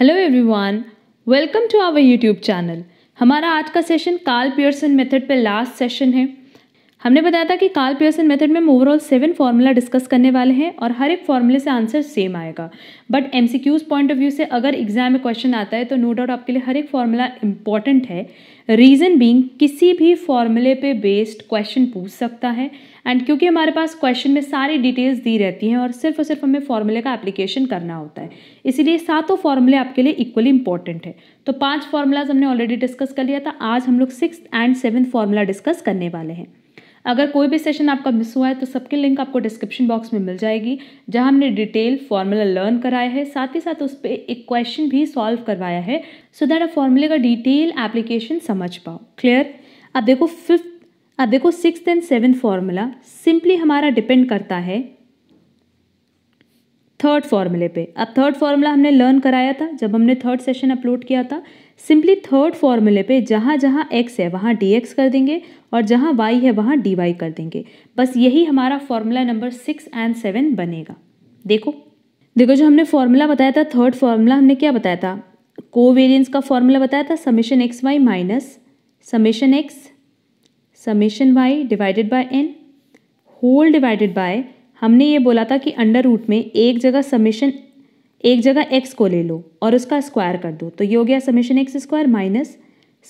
hello everyone welcome to our YouTube channel हमारा आज का सेशन कार्ल पियर्सन मेथड पे लास्ट सेशन है हमने बताया था कि कार्ल पियर्सन मेथड में हम ओवरऑल सेवन फार्मूला डिस्कस करने वाले हैं और हर एक फार्मूले से आंसर सेम आएगा बट एम पॉइंट ऑफ व्यू से अगर एग्जाम में क्वेश्चन आता है तो नो no डाउट आपके लिए हर एक फार्मूला इंपॉर्टेंट है रीज़न बींग किसी भी फॉर्मूले पे बेस्ड क्वेश्चन पूछ सकता है एंड क्योंकि हमारे पास क्वेश्चन में सारी डिटेल्स दी रहती हैं और सिर्फ और सिर्फ हमें फॉर्मूले का एप्लीकेशन करना होता है इसीलिए सातों फॉर्मूले आपके लिए इक्वली इंपॉर्टेंट है तो पांच फॉर्मूलाज हमने ऑलरेडी डिस्कस कर लिया था आज हम लोग six and seven formula discuss करने वाले हैं अगर कोई भी सेशन आपका मिस हुआ है तो सबके लिंक आपको डिस्क्रिप्शन बॉक्स में मिल जाएगी जहां हमने डिटेल फॉर्मूला लर्न कराया है साथ ही साथ उस पर एक क्वेश्चन भी सॉल्व करवाया है सो दैट आप फॉर्मूले का डिटेल एप्लीकेशन समझ पाओ क्लियर अब देखो फिफ्थ अब देखो six and seven formula simply हमारा डिपेंड करता है थर्ड फॉर्मूले पे अब थर्ड फार्मूला हमने लर्न कराया था जब हमने थर्ड सेशन अपलोड किया था सिंपली थर्ड फॉर्मूले पे जहाँ जहाँ एक्स है वहाँ डी एक्स कर देंगे और जहाँ वाई है वहाँ डी वाई कर देंगे बस यही हमारा formula number six and seven बनेगा देखो देखो जो हमने फॉर्मूला बताया था थर्ड फॉर्मूला हमने क्या बताया था वेरियंस का फॉर्मूला बताया था summation X Y minus summation X summation Y divided by N whole divided by हमने ये बोला था कि अंडर रूट में एक जगह समीशन एक जगह एक्स को ले लो और उसका स्क्वायर कर दो तो ये हो गया summation X square minus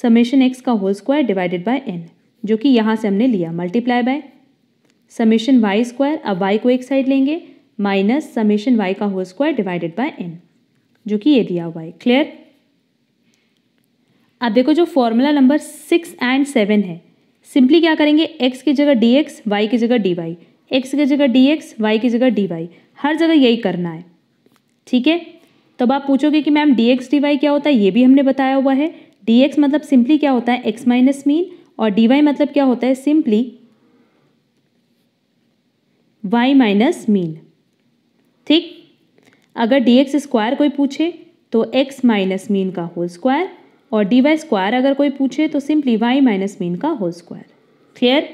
summation X का whole square divided by N जो कि यहाँ से हमने लिया multiply by summation Y square अब वाई को एक साइड लेंगे माइनस समेशन वाई का whole square divided by N जो कि ये दिया हुआ है क्लियर अब देखो जो formula number six and seven है सिंपली क्या करेंगे एक्स की जगह डी एक्स वाई की जगह डी वाई एक्स की जगह डी एक्स वाई की जगह डी वाई हर जगह यही करना है ठीक है तब आप पूछोगे कि ma'am D X D Y क्या होता है ये भी हमने बताया हुआ है डी एक्स मतलब सिंपली क्या होता है एक्स माइनस मीन और डी वाई मतलब क्या होता है सिंपली वाई माइनस मीन ठीक अगर डी एक्स स्क्वायर कोई पूछे तो एक्स माइनस मीन का होल स्क्वायर और डी वाई स्क्वायर अगर कोई पूछे तो सिंपली वाई माइनस मीन का होल स्क्वायर क्लियर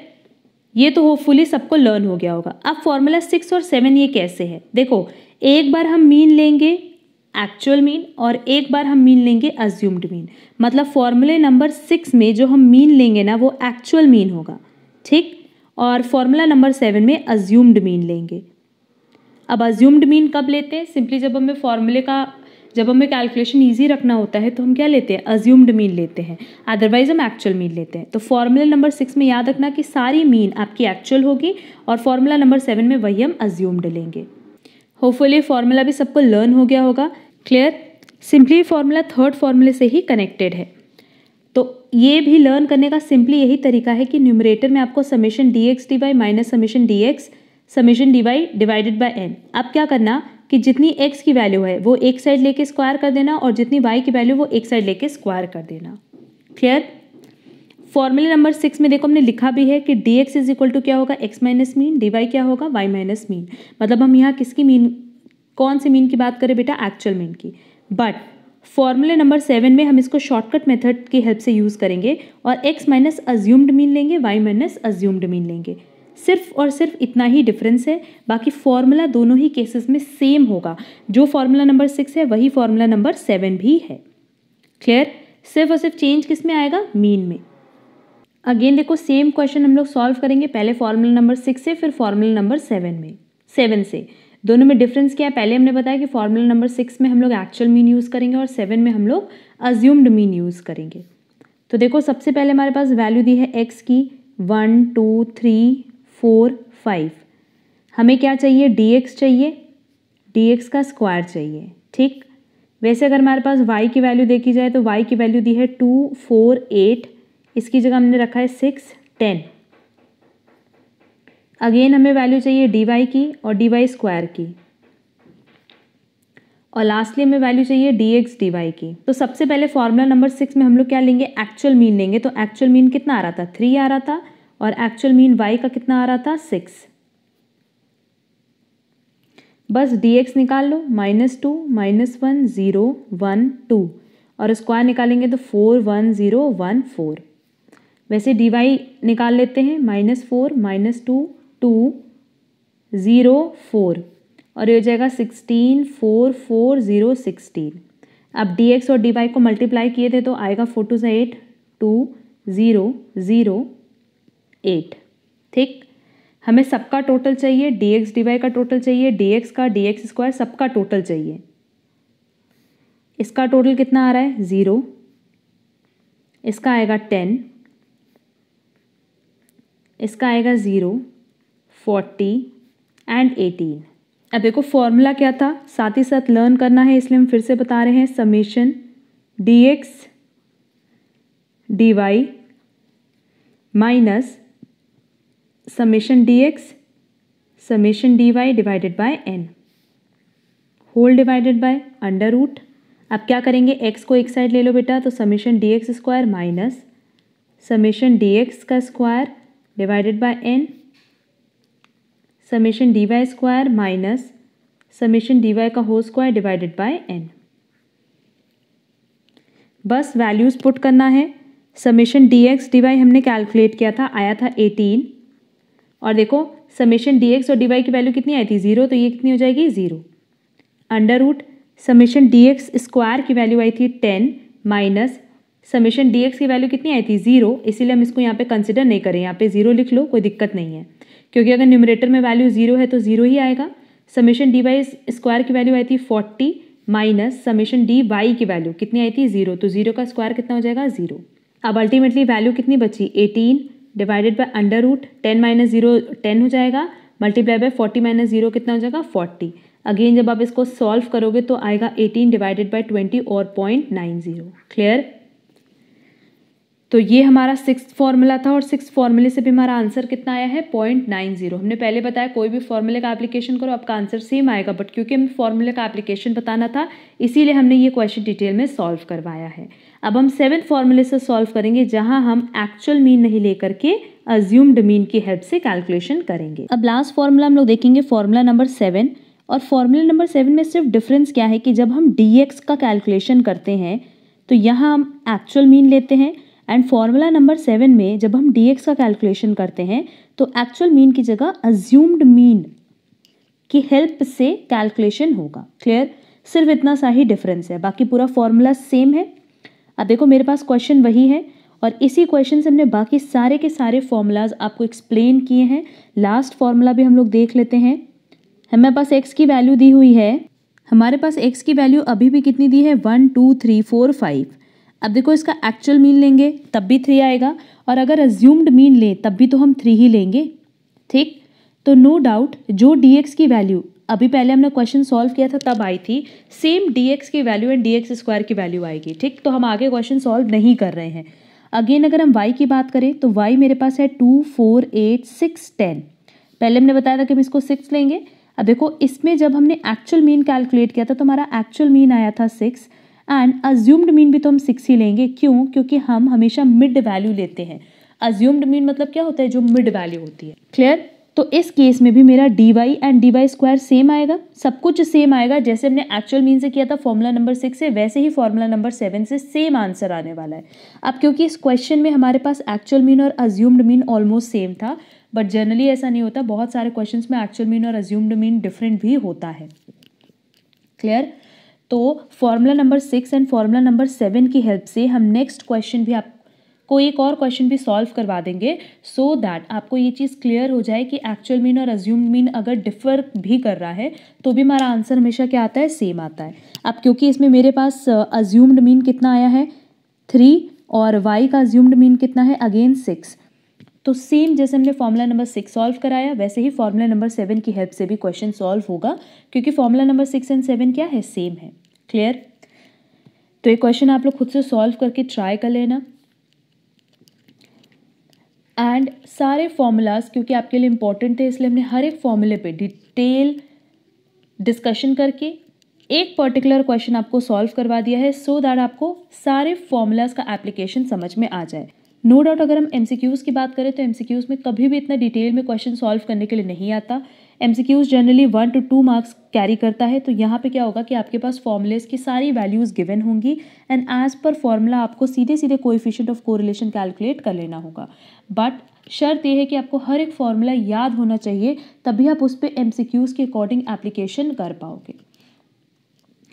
ये तो होपफुली सबको लर्न हो गया होगा अब फॉर्मूला सिक्स और सेवन ये कैसे है देखो एक बार हम मीन लेंगे एक्चुअल मीन और एक बार हम मीन लेंगे अज्यूम्ड मीन मतलब फॉर्मूले नंबर सिक्स में जो हम मीन लेंगे ना वो एक्चुअल मीन होगा ठीक और फॉर्मूला नंबर सेवन में अज्यूम्ड मीन लेंगे अब अज्यूम्ड मीन कब लेते हैं सिंपली जब हमें फॉर्मूले का जब हमें कैलकुलेशन ईजी रखना होता है तो हम क्या लेते हैं अज्यूम्ड मीन लेते हैं अदरवाइज हम एक्चुअल मीन लेते हैं तो फॉर्मूला नंबर सिक्स में याद रखना कि सारी मीन आपकी एक्चुअल होगी और फॉर्मूला नंबर सेवन में वही हम अज्यूम्ड लेंगे होपफुली फार्मूला भी सबको लर्न हो गया होगा क्लियर सिंपली फार्मूला थर्ड फार्मूले से ही कनेक्टेड है तो ये भी लर्न करने का सिंपली यही तरीका है कि न्यूमरेटर में आपको summation D X D Y minus summation D X summation D Y divided by N अब क्या करना कि जितनी एक्स की वैल्यू है वो एक साइड लेके स्क्वायर कर देना और जितनी वाई की वैल्यू वो एक साइड लेके स्क्वायर कर देना क्लियर फॉर्मूला नंबर सिक्स में देखो हमने लिखा भी है कि D X is equal to क्या होगा X minus mean D Y क्या होगा वाई माइनस मीन मतलब हम यहाँ किसकी मीन कौन सी मीन की बात करें बेटा एक्चुअल मीन की बट फॉर्मूला नंबर सेवन में हम इसको शॉर्टकट मेथड की हेल्प से यूज़ करेंगे और एक्स माइनस अज्यूम्ड मीन लेंगे वाई माइनस अज्यूम्ड मीन लेंगे सिर्फ और सिर्फ इतना ही डिफरेंस है बाकी फॉर्मूला दोनों ही केसेस में सेम होगा जो फार्मूला नंबर सिक्स है वही फार्मूला नंबर सेवन भी है क्लियर सिर्फ और सिर्फ चेंज किस में आएगा मीन में अगेन देखो सेम क्वेश्चन हम लोग सॉल्व करेंगे पहले फार्मूला नंबर सिक्स से फिर फार्मूला नंबर सेवन में सेवन से दोनों में डिफरेंस क्या है पहले हमने बताया कि फार्मूला नंबर सिक्स में हम लोग एक्चुअल मीन यूज़ करेंगे और सेवन में हम लोग अज्यूम्ड मीन यूज़ करेंगे तो देखो सबसे पहले हमारे पास वैल्यू दी है एक्स की one two three four five हमें क्या चाहिए डी एक्स चाहिए डी एक्स का स्क्वायर चाहिए ठीक वैसे अगर हमारे पास y की वैल्यू देखी जाए तो y की वैल्यू दी है टू फोर एट इसकी जगह हमने रखा है सिक्स टेन अगेन हमें वैल्यू चाहिए डी वाई की और डी वाई स्क्वायर की और लास्टली हमें वैल्यू चाहिए डी एक्स डी वाई की तो सबसे पहले फॉर्मूला नंबर सिक्स में हम लोग क्या लेंगे एक्चुअल मीन लेंगे तो एक्चुअल मीन कितना आ रहा था थ्री आ रहा था और एक्चुअल मीन वाई का कितना आ रहा था सिक्स बस डी एक्स निकाल लो minus two minus one zero one two और स्क्वायर निकालेंगे तो four one zero one four वैसे डी वाई निकाल लेते हैं minus four minus two two zero four और ये हो जाएगा sixteen four four zero sixteen अब डी एक्स और डी वाई को मल्टीप्लाई किए थे तो आएगा फोर टू से eight two zero zero eight ठीक हमें सबका टोटल चाहिए डी एक्स डी वाई का टोटल चाहिए डी का डी स्क्वायर सबका टोटल चाहिए इसका टोटल कितना आ रहा है ज़ीरो इसका आएगा टेन इसका आएगा ज़ीरो फोर्टी एंड एटीन अब देखो फॉर्मूला क्या था साथ ही साथ लर्न करना है इसलिए हम फिर से बता रहे हैं summation D X D Y minus summation D X summation D Y divided by N whole divided by under root अब क्या करेंगे एक्स को एक साइड ले लो बेटा तो summation D X square minus summation D X का square divided by N summation D Y square minus summation D Y का whole square divided by N बस वैल्यूज़ पुट करना है summation D X D Y हमने calculate किया था आया था एटीन और देखो समीशन डी एक्स और डी वाई की वैल्यू कितनी आई थी जीरो तो ये कितनी हो जाएगी zero under root summation D X square की वैल्यू आई थी ten minus summation D X की वैल्यू कितनी आई थी जीरो इसीलिए हम इसको यहाँ पे कंसिडर नहीं करें यहाँ पे जीरो लिख लो कोई दिक्कत नहीं है क्योंकि अगर न्यूमरेटर में वैल्यू जीरो है तो जीरो ही आएगा समीशन डी वाई स्क्वायर की वैल्यू आई थी forty minus summation D Y की वैल्यू कितनी आई थी जीरो तो जीरो का स्क्वायर कितना हो जाएगा जीरो अब अल्टीमेटली वैल्यू कितनी बची eighteen divided by under root ten minus zero ten हो जाएगा multiply by forty minus zero कितना हो जाएगा फोर्टी अगेन जब आप इसको सॉल्व करोगे तो आएगा एटीन डिवाइडेड बाई ट्वेंटी और पॉइंट नाइन जीरो क्लियर तो ये हमारा सिक्स फॉर्मूला था और सिक्स फॉर्मूले से भी हमारा आंसर कितना आया है पॉइंट नाइन जीरो हमने पहले बताया कोई भी फॉर्मूले का एप्लीकेशन करो आपका आंसर सेम आएगा बट क्योंकि हमें फॉर्मूले का एप्लीकेशन बताना था इसीलिए हमने ये क्वेश्चन डिटेल में सॉल्व करवाया है अब हम सेवन फॉर्मूले से सॉल्व करेंगे जहां हम एक्चुअल मीन नहीं लेकर के अज्यूम्ड मीन की हेल्प से कैलकुलेशन करेंगे अब लास्ट फॉर्मूला हम लोग देखेंगे फॉर्मूला नंबर सेवन और फॉर्मूला नंबर सेवन में सिर्फ डिफरेंस क्या है कि जब हम डी का कैलकुलेशन करते हैं तो यहाँ हम एक्चुअल मीन लेते हैं एंड फार्मूला नंबर सेवन में जब हम डी का कैलकुलेशन करते हैं तो एक्चुअल मीन की जगह अज्यूम्ड मीन की हेल्प से कैलकुलेशन होगा क्लियर सिर्फ इतना सा ही डिफरेंस है बाकी पूरा फॉर्मूला सेम है अब देखो मेरे पास क्वेश्चन वही है और इसी क्वेश्चन से हमने बाकी सारे के सारे फॉर्मूलाज आपको एक्सप्लेन किए हैं लास्ट फॉर्मूला भी हम लोग देख लेते हैं हमारे पास एक्स की वैल्यू दी हुई है हमारे पास एक्स की वैल्यू अभी भी कितनी दी है one two three four five अब देखो इसका एक्चुअल मीन लेंगे तब भी थ्री आएगा और अगर अज्यूम्ड मीन लें तब भी तो हम थ्री ही लेंगे ठीक तो नो no डाउट जो डी एक्स की वैल्यू अभी पहले हमने क्वेश्चन सॉल्व किया था तब आई थी सेम dx की वैल्यू एंड dx स्क्वायर की वैल्यू आएगी ठीक तो हम आगे क्वेश्चन सॉल्व नहीं कर रहे हैं अगेन अगर हम y की बात करें तो y मेरे पास है two four eight six ten पहले हमने बताया था कि हम इसको सिक्स लेंगे अब देखो इसमें जब हमने एक्चुअल मीन कैलकुलेट किया था तो हमारा एक्चुअल मीन आया था सिक्स एंड अज्यूम्ड मीन भी तो हम सिक्स ही लेंगे क्यों क्योंकि हम हमेशा मिड वैल्यू लेते हैं अज्यूम्ड मीन मतलब क्या होता है जो मिड वैल्यू होती है क्लियर तो इस केस में भी मेरा D Y and D Y square same आएगा सब कुछ सेम आएगा जैसे हमने एक्चुअल मीन से किया था फॉर्मूला नंबर सिक्स से वैसे ही फॉर्मूला नंबर सेवन से सेम आंसर आने वाला है अब क्योंकि इस क्वेश्चन में हमारे पास एक्चुअल मीन और अज्यूम्ड मीन ऑलमोस्ट सेम था बट जनरली ऐसा नहीं होता बहुत सारे क्वेश्चन में एक्चुअल मीन और अज्यूम्ड मीन डिफरेंट भी होता है क्लियर तो formula number six and formula number seven की हेल्प से हम नेक्स्ट क्वेश्चन भी आप कोई एक और क्वेश्चन भी सॉल्व करवा देंगे सो so दैट आपको ये चीज़ क्लियर हो जाए कि एक्चुअल मीन और अज्यूम्ड मीन अगर डिफर भी कर रहा है तो भी हमारा आंसर हमेशा क्या आता है सेम आता है अब क्योंकि इसमें मेरे पास अज्यूम्ड मीन कितना आया है थ्री और वाई का अज्यूम्ड मीन कितना है अगेन सिक्स तो सेम जैसे हमने फॉर्मूला नंबर सिक्स सॉल्व कराया वैसे ही फॉर्मूला नंबर सेवन की हेल्प से भी क्वेश्चन सॉल्व होगा क्योंकि formula number six and seven क्या है सेम है क्लियर तो ये क्वेश्चन आप लोग खुद से सॉल्व करके ट्राई कर लेना एंड सारे फॉर्मूलाज क्योंकि आपके लिए इंपॉर्टेंट थे इसलिए हमने हर एक फॉर्मूले पे डिटेल डिस्कशन करके एक पर्टिकुलर क्वेश्चन आपको सॉल्व करवा दिया है सो so दैट आपको सारे फॉर्मूलाज का एप्लीकेशन समझ में आ जाए नो no डाउट अगर हम एम की बात करें तो एम में कभी भी इतना डिटेल में क्वेश्चन सॉल्व करने के लिए नहीं आता cause generally one to two marks carry करता है तो यहाँ पे क्या होगा कि आपके पास फॉर्मूलेज की सारी वैल्यूज़ गिवन होंगी एंड एज पर फॉर्मूला आपको सीधे सीधे कोएफिशिएंट ऑफ कोरिलेशन कैलकुलेट कर लेना होगा बट शर्त यह है कि आपको हर एक फॉर्मूला याद होना चाहिए तभी आप उस पर एम के अकॉर्डिंग एप्लीकेशन कर पाओगे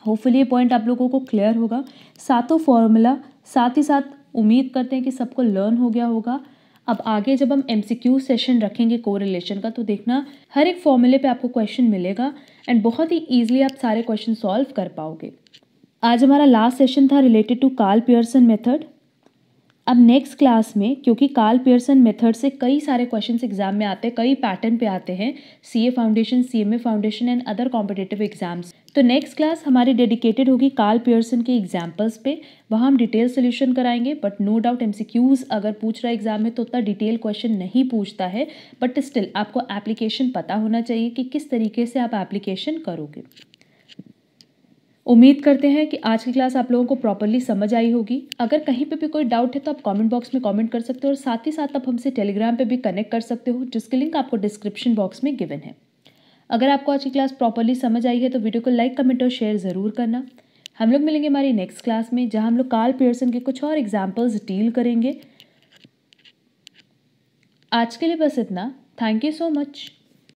होपफुली ये पॉइंट आप लोगों को क्लियर होगा सातों फॉर्मूला साथ ही साथ उम्मीद करते हैं कि सबको लर्न हो गया होगा अब आगे जब हम एम सेशन रखेंगे कोरिलेशन का तो देखना हर एक फॉर्मूले पे आपको क्वेश्चन मिलेगा एंड बहुत ही ईजिली आप सारे क्वेश्चन सॉल्व कर पाओगे आज हमारा लास्ट सेशन था related to Karl Pearson method अब नेक्स्ट क्लास में क्योंकि कार्ल पियर्सन मेथड से कई सारे क्वेश्चंस एग्जाम में आते हैं कई पैटर्न पे आते हैं C A foundation C M A foundation and other competitive exams तो नेक्स्ट क्लास हमारी डेडिकेटेड होगी कार्ल पियर्सन के एग्जाम्पल्स पे वहाँ हम डिटेल सोल्यूशन कराएंगे बट नो डाउट एम अगर पूछ रहा एग्जाम में तो उतना डिटेल क्वेश्चन नहीं पूछता है बट स्टिल आपको एप्लीकेशन पता होना चाहिए कि किस तरीके से आप एप्लीकेशन करोगे उम्मीद करते हैं कि आज की क्लास आप लोगों को प्रॉपरली समझ आई होगी अगर कहीं पे भी कोई डाउट है तो आप कमेंट बॉक्स में कमेंट कर सकते हो और साथ ही साथ आप हमसे टेलीग्राम पे भी कनेक्ट कर सकते हो जिसकी लिंक आपको डिस्क्रिप्शन बॉक्स में गिवन है अगर आपको आज की क्लास प्रॉपरली समझ आई है तो वीडियो को लाइक कमेंट और शेयर ज़रूर करना हम लोग मिलेंगे हमारी नेक्स्ट क्लास में जहाँ हम लोग कार्ल पियर्सन के कुछ और एग्जाम्पल्स डील करेंगे आज के लिए बस इतना थैंक यू सो मच